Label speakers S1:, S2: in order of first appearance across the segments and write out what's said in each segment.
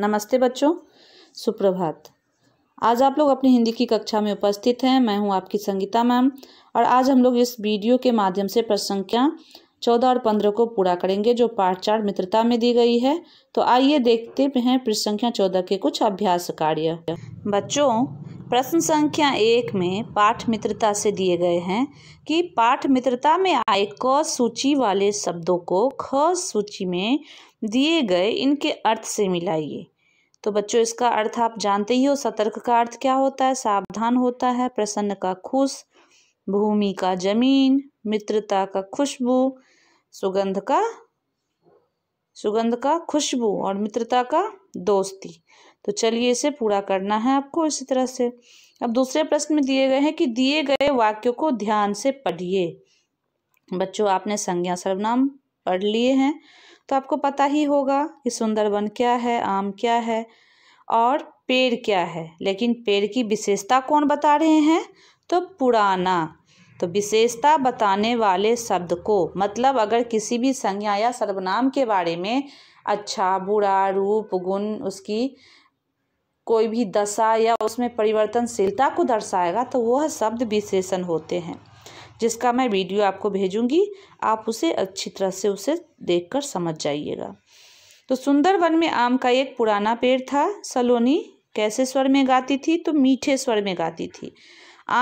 S1: नमस्ते बच्चों सुप्रभात आज आप लोग अपनी हिंदी की कक्षा में उपस्थित हैं मैं हूं आपकी संगीता मैम और आज हम लोग इस वीडियो के माध्यम से प्रश्न संख्या चौदह और पंद्रह को पूरा करेंगे जो पाठ चार मित्रता में दी गई है तो आइए देखते हैं प्रश्न संख्या चौदह के कुछ अभ्यास कार्य बच्चों प्रश्न संख्या एक में पाठ मित्रता से दिए गए हैं कि पाठ मित्रता में आए क सूची वाले शब्दों को ख सूची में दिए गए इनके अर्थ से मिलाइए तो बच्चों इसका अर्थ आप जानते ही हो सतर्क का अर्थ क्या होता है सावधान होता है प्रसन्न का खुश भूमि का जमीन मित्रता का खुशबू सुगंध का सुगंध का खुशबू और मित्रता का दोस्ती तो चलिए इसे पूरा करना है आपको इसी तरह से अब दूसरे प्रश्न में दिए गए हैं कि दिए गए वाक्यों को ध्यान से पढ़िए बच्चों आपने संज्ञा सर्वनाम पढ़ लिए हैं तो आपको पता ही होगा कि सुंदरवन क्या है आम क्या है और पेड़ क्या है लेकिन पेड़ की विशेषता कौन बता रहे हैं तो पुराना तो विशेषता बताने वाले शब्द को मतलब अगर किसी भी संज्ञा या सर्वनाम के बारे में अच्छा बुरा रूप गुण उसकी कोई भी दशा या उसमें परिवर्तनशीलता को दर्शाएगा तो वह शब्द विशेषण होते हैं जिसका मैं वीडियो आपको भेजूंगी आप उसे अच्छी तरह से उसे देखकर समझ जाइएगा तो सुंदर वन में आम का एक पुराना पेड़ था सलोनी कैसे स्वर में गाती थी तो मीठे स्वर में गाती थी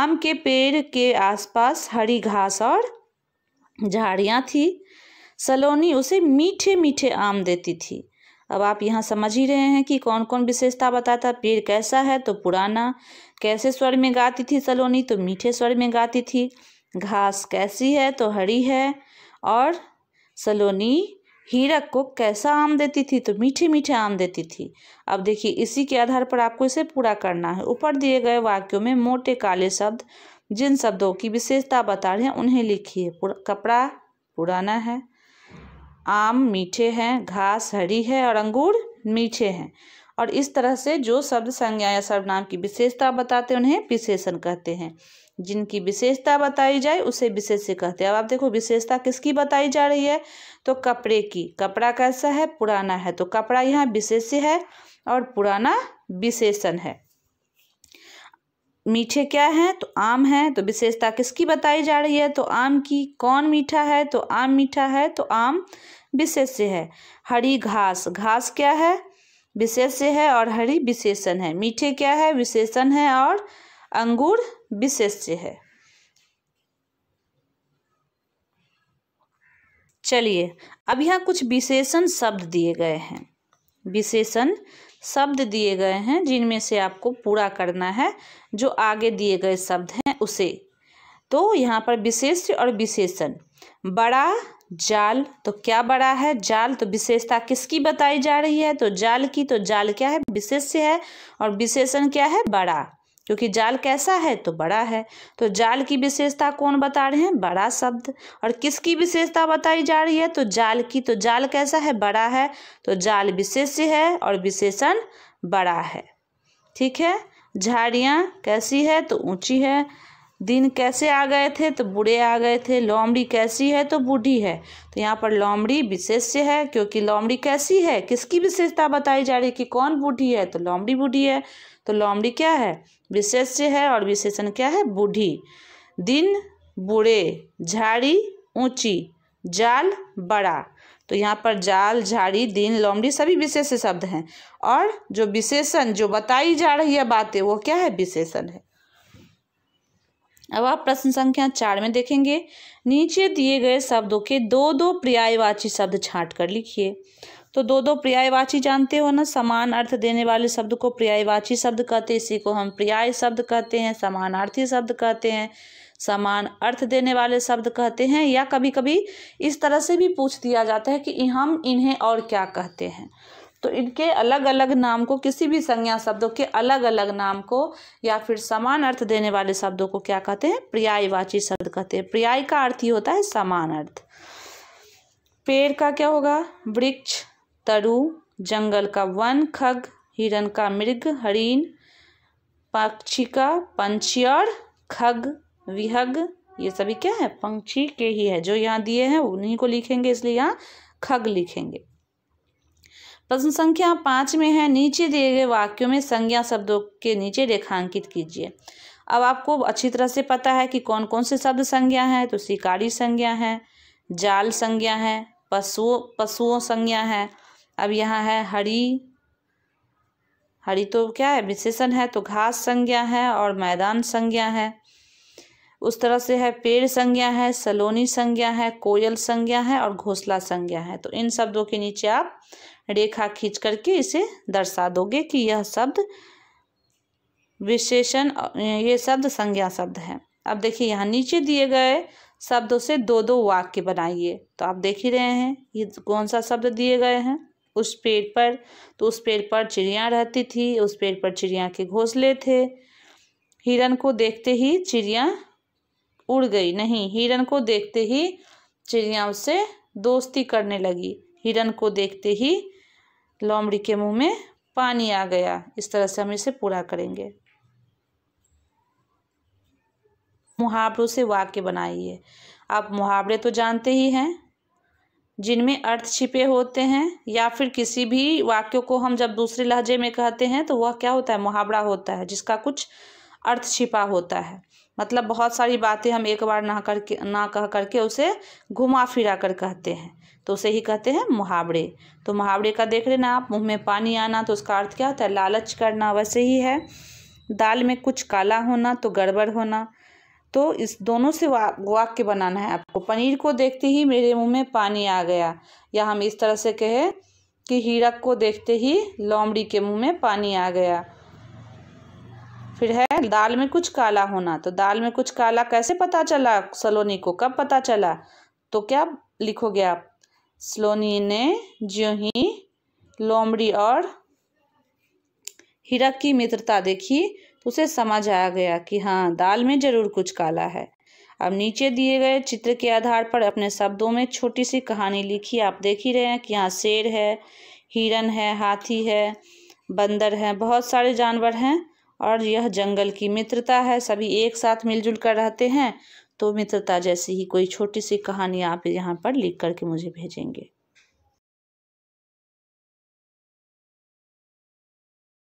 S1: आम के पेड़ के आसपास हरी घास और झाड़ियाँ थी सलोनी उसे मीठे मीठे आम देती थी अब आप यहाँ समझ ही रहे हैं कि कौन कौन विशेषता बताता पेड़ कैसा है तो पुराना कैसे स्वर में गाती थी सलोनी तो मीठे स्वर में गाती थी घास कैसी है तो हरी है और सलोनी हीरक को कैसा आम देती थी तो मीठे मीठे आम देती थी अब देखिए इसी के आधार पर आपको इसे पूरा करना है ऊपर दिए गए वाक्यों में मोटे काले शब्द जिन शब्दों की विशेषता बता रहे हैं उन्हें लिखिए कपड़ा पुराना है आम मीठे हैं घास हरी है और अंगूर मीठे हैं और इस तरह से जो शब्द संज्ञा या सर्वनाम की विशेषता बताते हैं उन्हें विशेषण कहते हैं जिनकी विशेषता बताई जाए उसे विशेष्य कहते हैं अब आप देखो विशेषता किसकी बताई जा रही है तो कपड़े की कपड़ा कैसा है पुराना है तो कपड़ा यहाँ विशेष्य है और पुराना विशेषण है मीठे क्या हैं तो आम है तो विशेषता किसकी बताई जा रही है तो आम की कौन मीठा है तो आम मीठा है तो आम विशेष है हरी घास घास क्या है विशेष्य है और हरी विशेषण है मीठे क्या है विशेषण है और अंगूर विशेष है चलिए अब यहाँ कुछ विशेषण शब्द दिए गए हैं विशेषण शब्द दिए गए हैं जिनमें से आपको पूरा करना है जो आगे दिए गए शब्द हैं उसे तो यहाँ पर विशेष और विशेषण बड़ा जाल तो क्या बड़ा है जाल तो विशेषता किसकी बताई जा रही है तो जाल की तो जाल क्या है विशेष्य है और विशेषण क्या है बड़ा क्योंकि जाल कैसा है तो बड़ा है तो जाल की विशेषता कौन बता रहे हैं बड़ा शब्द और किसकी विशेषता बताई जा रही है तो जाल की तो जाल कैसा है बड़ा है तो जाल विशेष है और विशेषण बड़ा है ठीक है झाड़ियाँ कैसी है तो ऊंची है दिन कैसे आ गए थे तो बूढ़े आ गए थे लोमड़ी कैसी है तो बूढ़ी है तो यहाँ पर लोमड़ी विशेष्य है क्योंकि लोमड़ी कैसी है किसकी विशेषता बताई जा रही है कि कौन बूढ़ी है तो लोमड़ी बूढ़ी है तो लोमड़ी क्या है विशेष्य है और विशेषण क्या है बूढ़ी दिन बूढ़े झाड़ी ऊंची जाल बड़ा तो यहाँ पर जाल झाड़ी दिन लोमड़ी सभी विशेष शब्द हैं और जो विशेषण जो बताई जा रही है बातें वो क्या है विशेषण है अब आप प्रश्न संख्या चार में देखेंगे नीचे दिए गए शब्दों के दो दो पर्यायवाची शब्द छाट कर लिखिए तो दो दो पर्यायवाची जानते हो ना समान अर्थ देने वाले शब्द को पर्यायवाची शब्द कहते हैं इसी को हम पर्याय शब्द कहते हैं समानार्थी शब्द कहते हैं समान अर्थ देने वाले शब्द कहते हैं या कभी कभी इस तरह से भी पूछ दिया जाता है कि हम इन्हें और क्या कहते हैं तो इनके अलग अलग नाम को किसी भी संज्ञा शब्दों के अलग अलग नाम को या फिर समान अर्थ देने वाले शब्दों को क्या कहते हैं पर्यायवाची शब्द कहते हैं पर्याय का अर्थ ही होता है समान अर्थ पेड़ का क्या होगा वृक्ष तरु जंगल का वन खग हिरण का मृग हरिण पक्षी का पंछी और खग विहग ये सभी क्या है पंक्षी के ही है जो यहाँ दिए हैं उन्हीं को लिखेंगे इसलिए यहाँ खग लिखेंगे प्रश्न संख्या पाँच में है नीचे दिए गए वाक्यों में संज्ञा शब्दों के नीचे रेखांकित कीजिए अब आपको अच्छी तरह से पता है कि कौन कौन से शब्द संज्ञा है तो शिकारी संज्ञा है जाल संज्ञा है पशुओं पशुओं संज्ञा है अब यहाँ है हरी हरी तो क्या है विशेषण है तो घास संज्ञा है और मैदान संज्ञा है उस तरह से है पेड़ संज्ञा है सलोनी संज्ञा है कोयल संज्ञा है और घोसला संज्ञा है तो इन शब्दों के नीचे आप रेखा खींच करके इसे दर्शा दोगे कि यह शब्द विशेषण ये शब्द संज्ञा शब्द है अब देखिए यहाँ नीचे दिए गए शब्दों से दो दो वाक्य बनाइए तो आप देख ही रहे हैं ये कौन सा शब्द दिए गए हैं उस पेड़ पर तो उस पेड़ पर चिड़िया रहती थी उस पेड़ पर चिड़िया के घोंसले थे हिरन को देखते ही चिड़िया उड़ गई नहीं हिरन को देखते ही चिड़िया उससे दोस्ती करने लगी हिरन को देखते ही लोमड़ी के मुंह में पानी आ गया इस तरह से हम इसे पूरा करेंगे मुहावरों से वाक्य बनाइए आप मुहावरे तो जानते ही हैं जिनमें अर्थ छिपे होते हैं या फिर किसी भी वाक्यों को हम जब दूसरे लहजे में कहते हैं तो वह क्या होता है मुहावरा होता है जिसका कुछ अर्थ छिपा होता है मतलब बहुत सारी बातें हम एक बार ना करके ना कह करके उसे घुमा फिरा कर कहते हैं तो उसे ही कहते हैं मुहावरे तो मुहावरे का देख लेना आप मुँह में पानी आना तो उसका अर्थ क्या होता है लालच करना वैसे ही है दाल में कुछ काला होना तो गड़बड़ होना तो इस दोनों से वा, वाक्य बनाना है आपको पनीर को देखते ही मेरे मुंह में पानी आ गया या हम इस तरह से कहें कि हीरक को देखते ही लोमड़ी के मुंह में पानी आ गया फिर है दाल में कुछ काला होना तो दाल में कुछ काला कैसे पता चला सलोनी को कब पता चला तो क्या लिखोगे आप सलोनी ने जो ही लोमड़ी और हिरक की मित्रता देखी तो उसे समझ आ गया कि हाँ दाल में जरूर कुछ काला है अब नीचे दिए गए चित्र के आधार पर अपने शब्दों में छोटी सी कहानी लिखी आप देख ही रहे हैं कि यहाँ शेर है हिरन है हाथी है बंदर है बहुत सारे जानवर हैं और यह जंगल की मित्रता है सभी एक साथ मिलजुल कर रहते हैं तो मित्रता जैसी ही कोई छोटी सी कहानी आप यहाँ पर लिख करके मुझे भेजेंगे